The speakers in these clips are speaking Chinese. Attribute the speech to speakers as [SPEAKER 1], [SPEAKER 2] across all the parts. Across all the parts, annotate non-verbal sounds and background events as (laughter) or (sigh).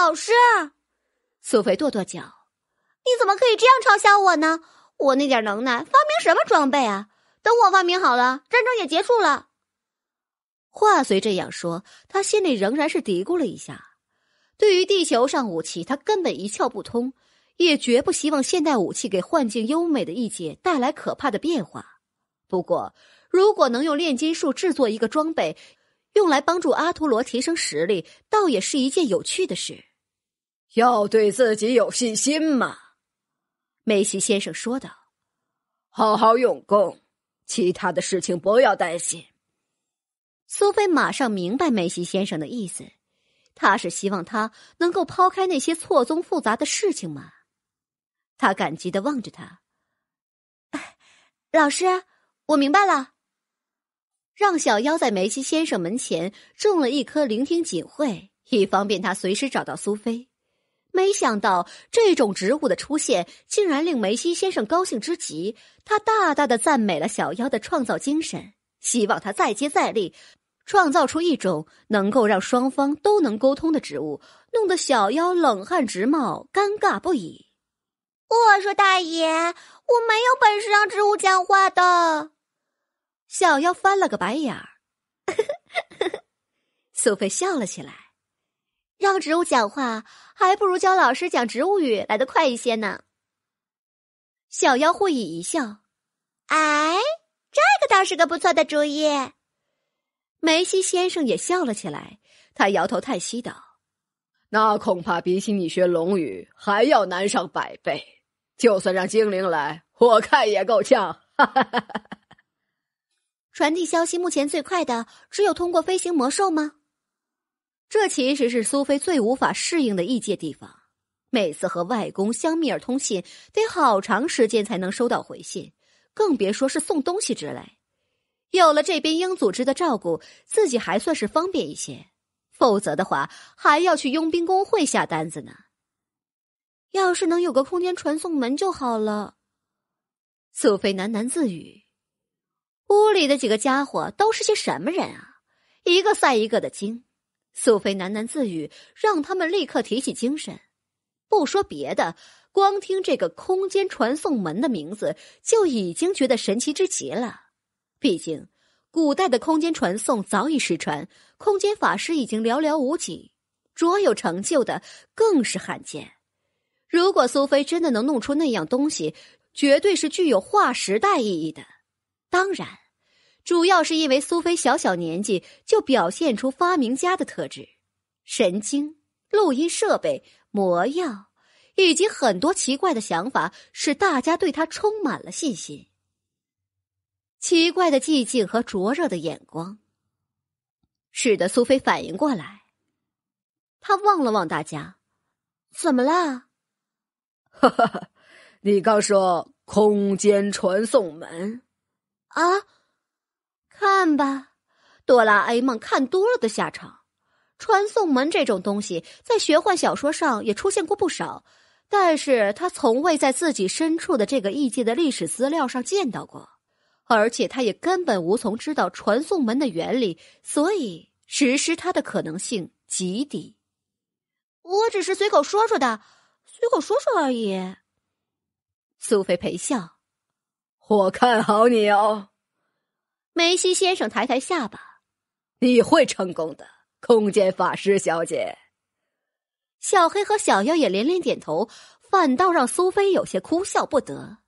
[SPEAKER 1] 老师，苏菲跺跺脚：“你怎么可以这样嘲笑我呢？我那点能耐，发明什么装备啊？等我发明好了，战争也结束了。”话虽这样说，他心里仍然是嘀咕了一下。对于地球上武器，他根本一窍不通，也绝不希望现代武器给幻境优美的异界带来可怕的变化。不过，如果能用炼金术制作一个装备，用来帮助阿图罗提升实力，倒也是一件有趣的事。要对自己有信心嘛，梅西先生说道：“好好用功，其他的事情不要担心。”苏菲马上明白梅西先生的意思，他是希望他能够抛开那些错综复杂的事情吗？他感激的望着他：“老师，我明白了。”让小妖在梅西先生门前种了一棵聆听锦穗，以方便他随时找到苏菲。没想到这种植物的出现竟然令梅西先生高兴之极，他大大的赞美了小妖的创造精神，希望他再接再厉，创造出一种能够让双方都能沟通的植物，弄得小妖冷汗直冒，尴尬不已。我说大爷，我没有本事让植物讲话的。小妖翻了个白眼儿，呵呵呵呵，苏菲笑了起来。让植物讲话，还不如教老师讲植物语来得快一些呢。小妖会意一笑，哎，这个倒是个不错的主意。梅西先生也笑了起来，他摇头叹息道：“那恐怕比起你学龙语还要难上百倍，就算让精灵来，我看也够呛。”哈，传递消息目前最快的只有通过飞行魔兽吗？这其实是苏菲最无法适应的异界地方。每次和外公香蜜尔通信，得好长时间才能收到回信，更别说是送东西之类。有了这边鹰组织的照顾，自己还算是方便一些。否则的话，还要去佣兵工会下单子呢。要是能有个空间传送门就好了。苏菲喃喃自语：“屋里的几个家伙都是些什么人啊？一个赛一个的精。”苏菲喃喃自语，让他们立刻提起精神。不说别的，光听这个空间传送门的名字，就已经觉得神奇之极了。毕竟，古代的空间传送早已失传，空间法师已经寥寥无几，卓有成就的更是罕见。如果苏菲真的能弄出那样东西，绝对是具有划时代意义的。当然。主要是因为苏菲小小年纪就表现出发明家的特质，神经录音设备魔药以及很多奇怪的想法，使大家对他充满了信心。奇怪的寂静和灼热的眼光，使得苏菲反应过来。他望了望大家，怎么了？哈哈，你刚说空间传送门，啊？看吧，哆啦 A 梦看多了的下场。传送门这种东西，在玄幻小说上也出现过不少，但是他从未在自己身处的这个异界的历史资料上见到过，而且他也根本无从知道传送门的原理，所以实施它的可能性极低。我只是随口说说的，随口说说而已。苏菲陪笑，我看好你哦。梅西先生抬抬下巴：“你会成功的，空间法师小姐。”小黑和小妖也连连点头，反倒让苏菲有些哭笑不得。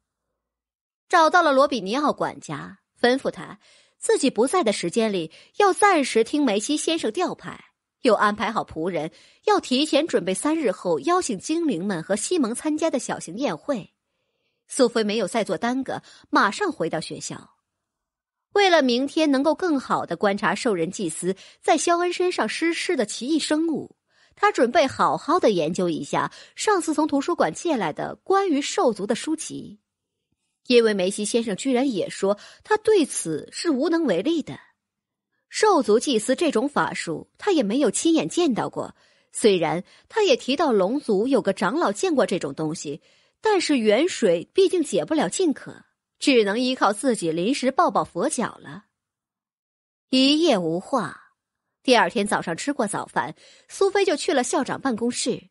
[SPEAKER 1] 找到了罗比尼奥管家，吩咐他自己不在的时间里要暂时听梅西先生调派，又安排好仆人要提前准备三日后邀请精灵们和西蒙参加的小型宴会。苏菲没有再做耽搁，马上回到学校。为了明天能够更好的观察兽人祭司在肖恩身上失事的奇异生物，他准备好好的研究一下上次从图书馆借来的关于兽族的书籍。因为梅西先生居然也说他对此是无能为力的，兽族祭司这种法术他也没有亲眼见到过。虽然他也提到龙族有个长老见过这种东西，但是远水毕竟解不了近渴。只能依靠自己临时抱抱佛脚了。一夜无话，第二天早上吃过早饭，苏菲就去了校长办公室。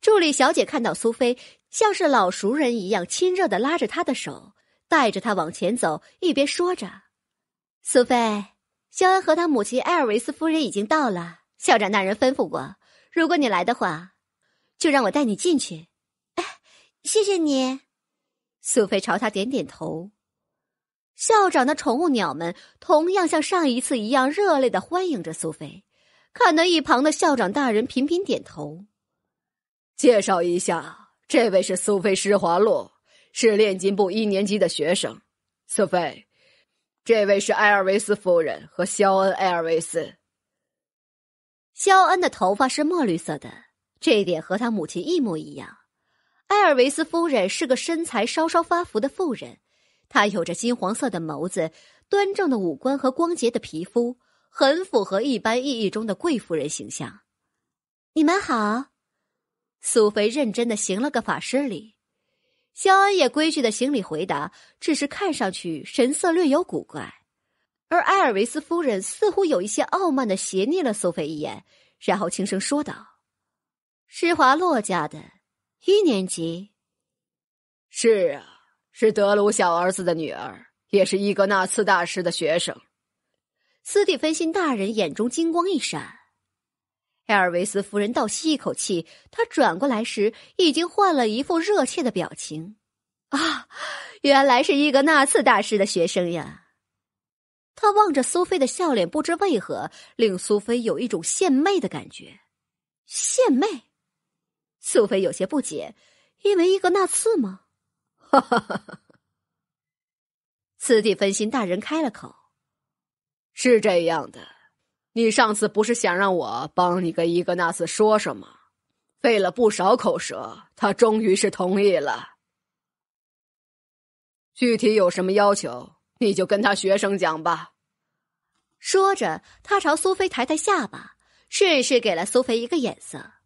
[SPEAKER 1] 助理小姐看到苏菲，像是老熟人一样亲热的拉着她的手，带着她往前走，一边说着：“苏菲，肖恩和他母亲埃尔维斯夫人已经到了。校长大人吩咐过，如果你来的话，就让我带你进去。”哎，谢谢你。苏菲朝他点点头，校长的宠物鸟们同样像上一次一样热烈的欢迎着苏菲。看到一旁的校长大人频频点头，介绍一下，这位是苏菲·施华洛，是炼金部一年级的学生。苏菲，这位是埃尔维斯夫人和肖恩·埃尔维斯。肖恩的头发是墨绿色的，这一点和他母亲一模一样。艾尔维斯夫人是个身材稍稍发福的妇人，她有着金黄色的眸子、端正的五官和光洁的皮肤，很符合一般意义中的贵妇人形象。你们好，苏菲认真的行了个法师礼，肖恩也规矩的行礼回答，只是看上去神色略有古怪。而艾尔维斯夫人似乎有一些傲慢的斜睨了苏菲一眼，然后轻声说道：“施华洛家的。”一年级。是啊，是德鲁小儿子的女儿，也是伊格纳茨大师的学生。斯蒂芬辛大人眼中金光一闪，艾尔维斯夫人倒吸一口气。她转过来时，已经换了一副热切的表情。啊，原来是伊格纳茨大师的学生呀！他望着苏菲的笑脸，不知为何令苏菲有一种献媚的感觉。献媚。苏菲有些不解，因为伊格纳斯吗？哈，哈哈哈斯蒂芬辛大人开了口：“是这样的，你上次不是想让我帮你跟伊格纳斯说什么？费了不少口舌，他终于是同意了。具体有什么要求，你就跟他学生讲吧。”说着，他朝苏菲抬抬下巴，顺势给了苏菲一个眼色。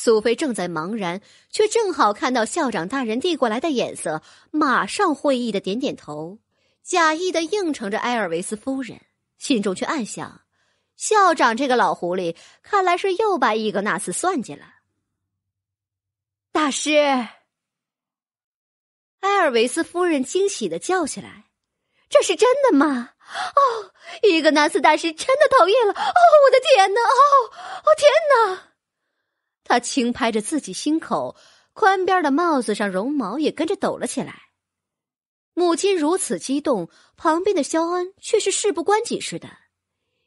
[SPEAKER 1] 苏菲正在茫然，却正好看到校长大人递过来的眼色，马上会意的点点头，假意的应承着埃尔维斯夫人，心中却暗想：校长这个老狐狸，看来是又把伊格纳斯算计了。大师！埃尔维斯夫人惊喜的叫起来：“这是真的吗？哦，伊格纳斯大师真的同意了！哦，我的天哪！哦，哦天哪！”他轻拍着自己心口，宽边的帽子上绒毛也跟着抖了起来。母亲如此激动，旁边的肖恩却是事不关己似的。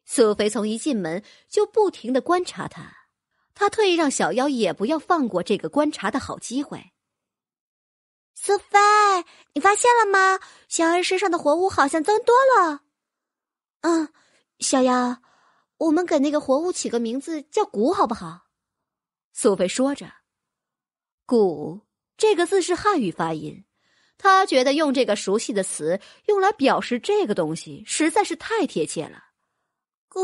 [SPEAKER 1] 苏菲从一进门就不停的观察他，他特意让小妖也不要放过这个观察的好机会。苏菲，你发现了吗？肖恩身上的活物好像增多了。嗯，小妖，我们给那个活物起个名字叫“骨”好不好？苏菲说着，“鼓”这个字是汉语发音，他觉得用这个熟悉的词用来表示这个东西实在是太贴切了。鼓，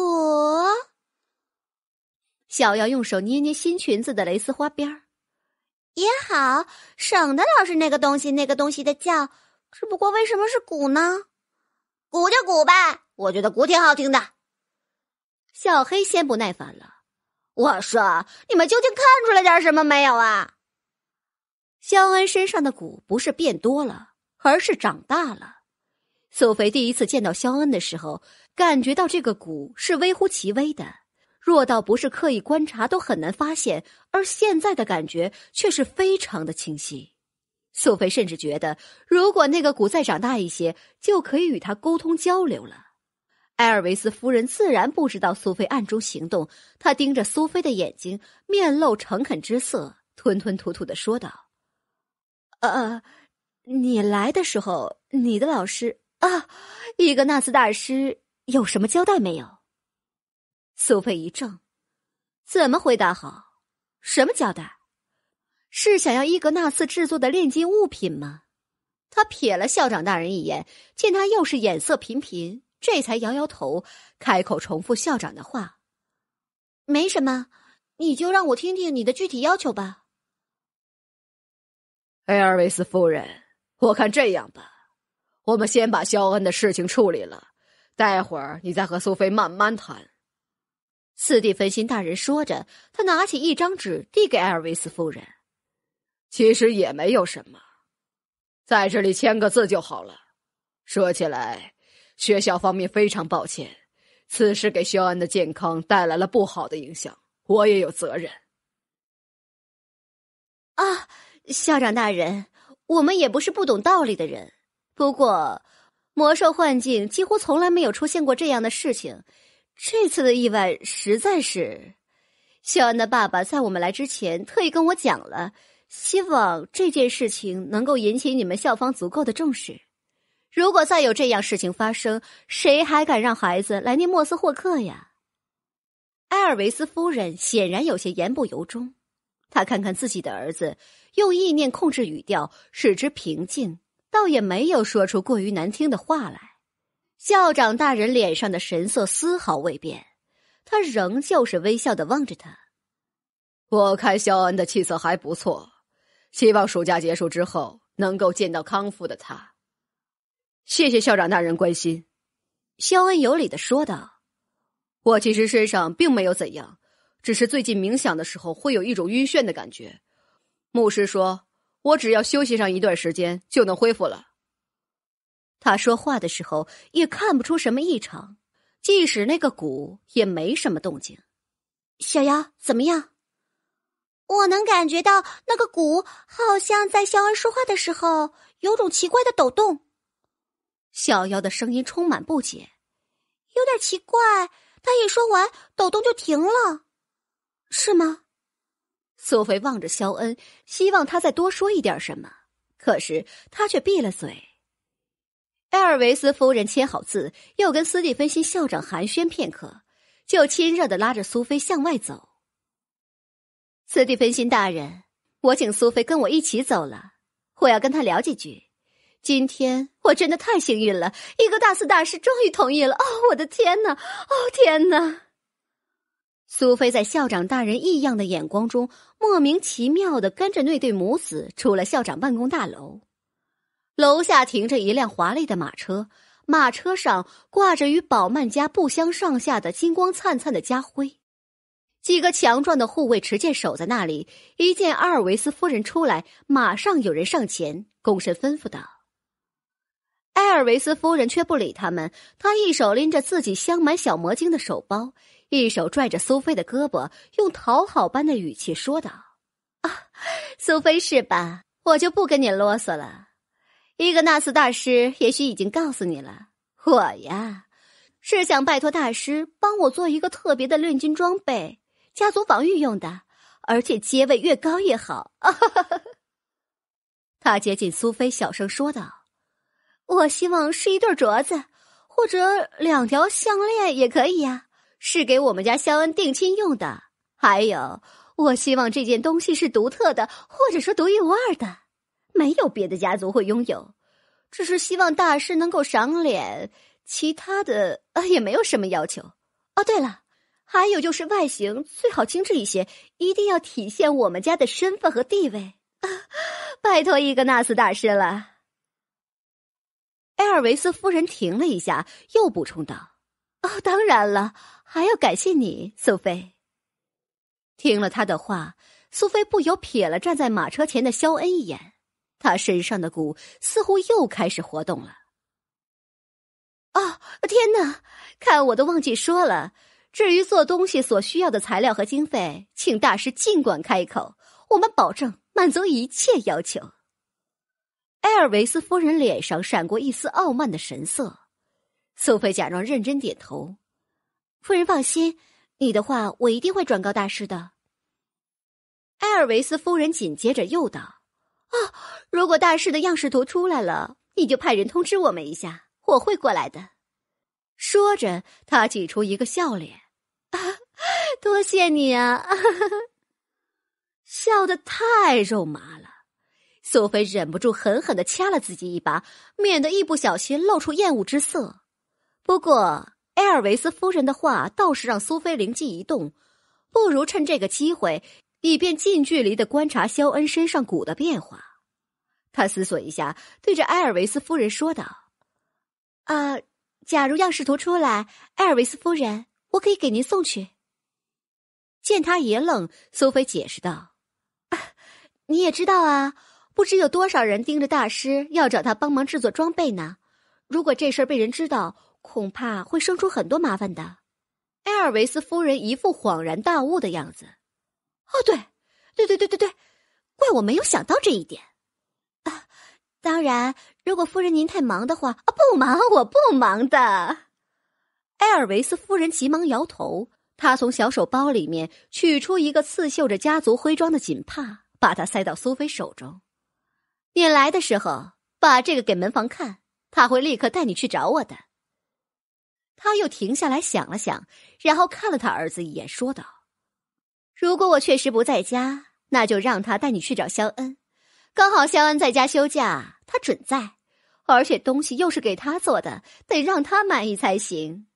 [SPEAKER 1] 小妖用手捏捏新裙子的蕾丝花边儿，也好，省得老是那个东西那个东西的叫。只不过为什么是鼓呢？鼓就鼓呗，我觉得“鼓”挺好听的。小黑先不耐烦了。我说，你们究竟看出来点什么没有啊？肖恩身上的骨不是变多了，而是长大了。苏菲第一次见到肖恩的时候，感觉到这个骨是微乎其微的，弱到不是刻意观察都很难发现；而现在的感觉却是非常的清晰。苏菲甚至觉得，如果那个骨再长大一些，就可以与他沟通交流了。埃尔维斯夫人自然不知道苏菲暗中行动，她盯着苏菲的眼睛，面露诚恳之色，吞吞吐吐的说道：“呃，你来的时候，你的老师啊，伊格纳斯大师有什么交代没有？”苏菲一怔，怎么回答好？什么交代？是想要伊格纳斯制作的炼金物品吗？他瞥了校长大人一眼，见他又是眼色频频。这才摇摇头，开口重复校长的话：“没什么，你就让我听听你的具体要求吧。”艾尔维斯夫人，我看这样吧，我们先把肖恩的事情处理了，待会儿你再和苏菲慢慢谈。”斯蒂芬辛大人说着，他拿起一张纸递给艾尔维斯夫人：“其实也没有什么，在这里签个字就好了。”说起来。学校方面非常抱歉，此事给肖恩的健康带来了不好的影响，我也有责任。啊，校长大人，我们也不是不懂道理的人。不过，魔兽幻境几乎从来没有出现过这样的事情，这次的意外实在是……肖恩的爸爸在我们来之前特意跟我讲了，希望这件事情能够引起你们校方足够的重视。如果再有这样事情发生，谁还敢让孩子来念莫斯霍克呀？埃尔维斯夫人显然有些言不由衷，她看看自己的儿子，用意念控制语调，使之平静，倒也没有说出过于难听的话来。校长大人脸上的神色丝毫未变，他仍旧是微笑的望着他。我看肖恩的气色还不错，希望暑假结束之后能够见到康复的他。谢谢校长大人关心，肖恩有理的说道：“我其实身上并没有怎样，只是最近冥想的时候会有一种晕眩的感觉。牧师说，我只要休息上一段时间就能恢复了。”他说话的时候也看不出什么异常，即使那个鼓也没什么动静。小妖怎么样？我能感觉到那个鼓好像在肖恩说话的时候有种奇怪的抖动。小妖的声音充满不解，有点奇怪。他一说完，抖动就停了，是吗？苏菲望着肖恩，希望他再多说一点什么，可是他却闭了嘴。艾尔维斯夫人签好字，又跟斯蒂芬辛校长寒暄片刻，就亲热的拉着苏菲向外走。斯蒂芬辛大人，我请苏菲跟我一起走了，我要跟他聊几句。今天我真的太幸运了，一个大四大师终于同意了！哦，我的天哪，哦天哪！苏菲在校长大人异样的眼光中，莫名其妙的跟着那对母子出了校长办公大楼。楼下停着一辆华丽的马车，马车上挂着与宝曼家不相上下的金光灿灿的家徽。几个强壮的护卫持剑守在那里，一见阿尔维斯夫人出来，马上有人上前躬身吩咐道。埃尔维斯夫人却不理他们，她一手拎着自己镶满小魔晶的手包，一手拽着苏菲的胳膊，用讨好般的语气说道：“啊，苏菲是吧？我就不跟你啰嗦了。伊格纳斯大师也许已经告诉你了，我呀，是想拜托大师帮我做一个特别的炼金装备，家族防御用的，而且阶位越高越好。” (laughs) 他接近苏菲，小声说道。我希望是一对镯子，或者两条项链也可以呀。是给我们家肖恩定亲用的。还有，我希望这件东西是独特的，或者说独一无二的，没有别的家族会拥有。只是希望大师能够赏脸，其他的呃也没有什么要求。哦，对了，还有就是外形最好精致一些，一定要体现我们家的身份和地位。(laughs) 拜托伊格纳斯大师了。埃尔维斯夫人停了一下，又补充道：“哦，当然了，还要感谢你，苏菲。”听了他的话，苏菲不由瞥了站在马车前的肖恩一眼，他身上的骨似乎又开始活动了。“哦，天哪！看，我都忘记说了。至于做东西所需要的材料和经费，请大师尽管开口，我们保证满足一切要求。”埃尔维斯夫人脸上闪过一丝傲慢的神色，苏菲假装认真点头。夫人放心，你的话我一定会转告大师的。埃尔维斯夫人紧接着又道：“啊，如果大师的样式图出来了，你就派人通知我们一下，我会过来的。”说着，她挤出一个笑脸：“啊，多谢你啊！”笑得太肉麻了。苏菲忍不住狠狠的掐了自己一把，免得一不小心露出厌恶之色。不过，埃尔维斯夫人的话倒是让苏菲灵机一动，不如趁这个机会，以便近距离的观察肖恩身上骨的变化。他思索一下，对着埃尔维斯夫人说道：“啊，假如样式图出来，埃尔维斯夫人，我可以给您送去。”见他也愣，苏菲解释道：“你也知道啊。”不知有多少人盯着大师要找他帮忙制作装备呢？如果这事儿被人知道，恐怕会生出很多麻烦的。埃尔维斯夫人一副恍然大悟的样子。哦，对，对对对对对，怪我没有想到这一点。啊，当然，如果夫人您太忙的话，啊，不忙，我不忙的。埃尔维斯夫人急忙摇头，她从小手包里面取出一个刺绣着家族徽章的锦帕，把它塞到苏菲手中。你来的时候把这个给门房看，他会立刻带你去找我的。他又停下来想了想，然后看了他儿子一眼，说道：“如果我确实不在家，那就让他带你去找肖恩。刚好肖恩在家休假，他准在。而且东西又是给他做的，得让他满意才行。”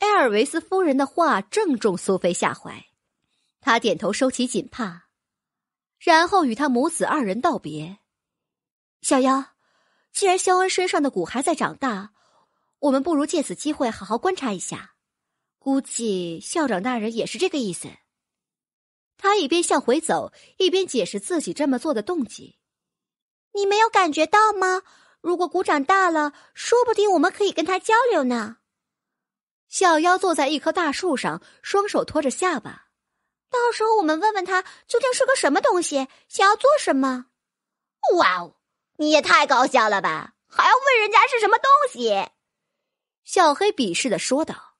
[SPEAKER 1] 埃尔维斯夫人的话正中苏菲下怀，她点头收起锦帕，然后与他母子二人道别。小妖，既然肖恩身上的蛊还在长大，我们不如借此机会好好观察一下。估计校长大人也是这个意思。他一边向回走，一边解释自己这么做的动机。你没有感觉到吗？如果鼓长大了，说不定我们可以跟他交流呢。小妖坐在一棵大树上，双手托着下巴。到时候我们问问他究竟是个什么东西，想要做什么。哇哦！你也太搞笑了吧！还要问人家是什么东西？小黑鄙视的说道：“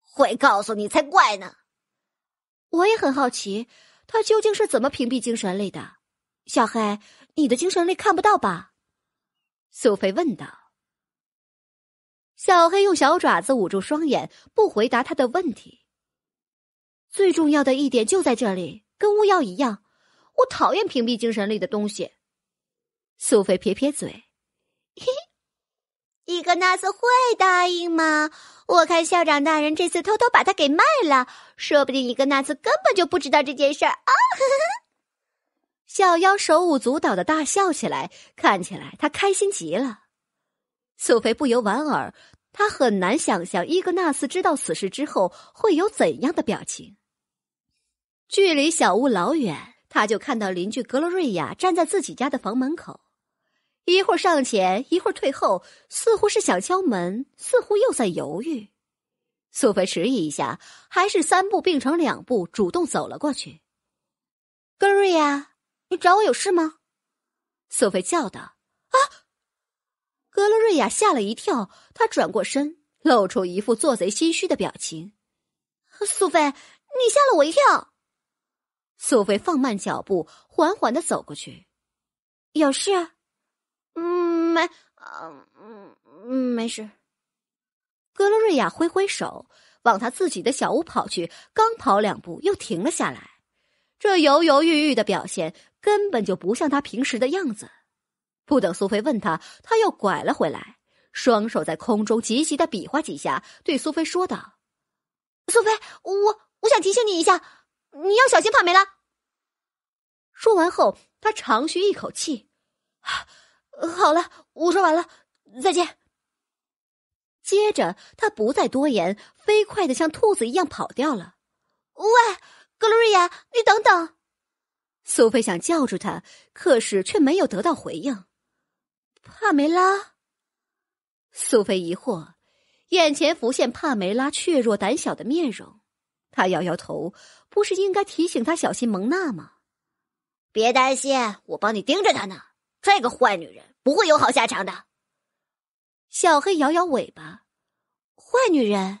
[SPEAKER 1] 会告诉你才怪呢！”我也很好奇，他究竟是怎么屏蔽精神力的？小黑，你的精神力看不到吧？”苏菲问道。小黑用小爪子捂住双眼，不回答他的问题。最重要的一点就在这里，跟巫药一样，我讨厌屏蔽精神力的东西。苏菲撇撇嘴，“嘿，伊格纳斯会答应吗？我看校长大人这次偷偷把他给卖了，说不定伊格纳斯根本就不知道这件事啊！”小妖手舞足蹈的大笑起来，看起来他开心极了。苏菲不由莞尔，他很难想象伊格纳斯知道此事之后会有怎样的表情。距离小屋老远，他就看到邻居格罗瑞亚站在自己家的房门口。一会儿上前，一会儿退后，似乎是想敲门，似乎又在犹豫。苏菲迟疑一下，还是三步并成两步，主动走了过去。格瑞亚，你找我有事吗？苏菲叫道。啊！格罗瑞亚吓了一跳，她转过身，露出一副做贼心虚的表情。苏菲，你吓了我一跳。苏菲放慢脚步，缓缓的走过去，有事。嗯，没嗯，没事。格洛瑞亚挥挥手，往他自己的小屋跑去。刚跑两步，又停了下来。这犹犹豫豫的表现根本就不像他平时的样子。不等苏菲问他，他又拐了回来，双手在空中急急的比划几下，对苏菲说道：“苏菲，我我想提醒你一下，你要小心帕梅拉。”说完后，他长吁一口气。(sighs) 好了，我说完了，再见。接着他不再多言，飞快的像兔子一样跑掉了。喂，格鲁瑞亚，你等等！苏菲想叫住他，可是却没有得到回应。帕梅拉。苏菲疑惑，眼前浮现帕梅拉怯弱胆小的面容。他摇摇头，不是应该提醒他小心蒙娜吗？别担心，我帮你盯着他呢。这个坏女人不会有好下场的。小黑摇摇尾巴，坏女人。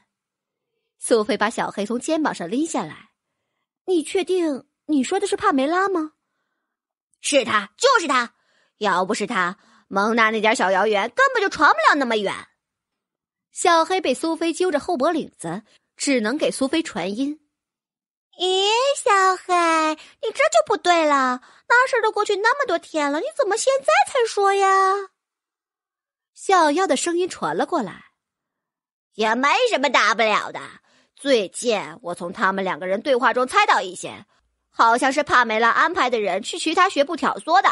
[SPEAKER 1] 苏菲把小黑从肩膀上拎下来，你确定你说的是帕梅拉吗？是他，就是他。要不是他，蒙娜那点小谣言根本就传不了那么远。小黑被苏菲揪着后脖领子，只能给苏菲传音。咦，小黑，你这就不对了。那事都过去那么多天了，你怎么现在才说呀？小妖的声音传了过来，也没什么大不了的。最近我从他们两个人对话中猜到一些，好像是帕梅拉安排的人去其他学部挑唆的。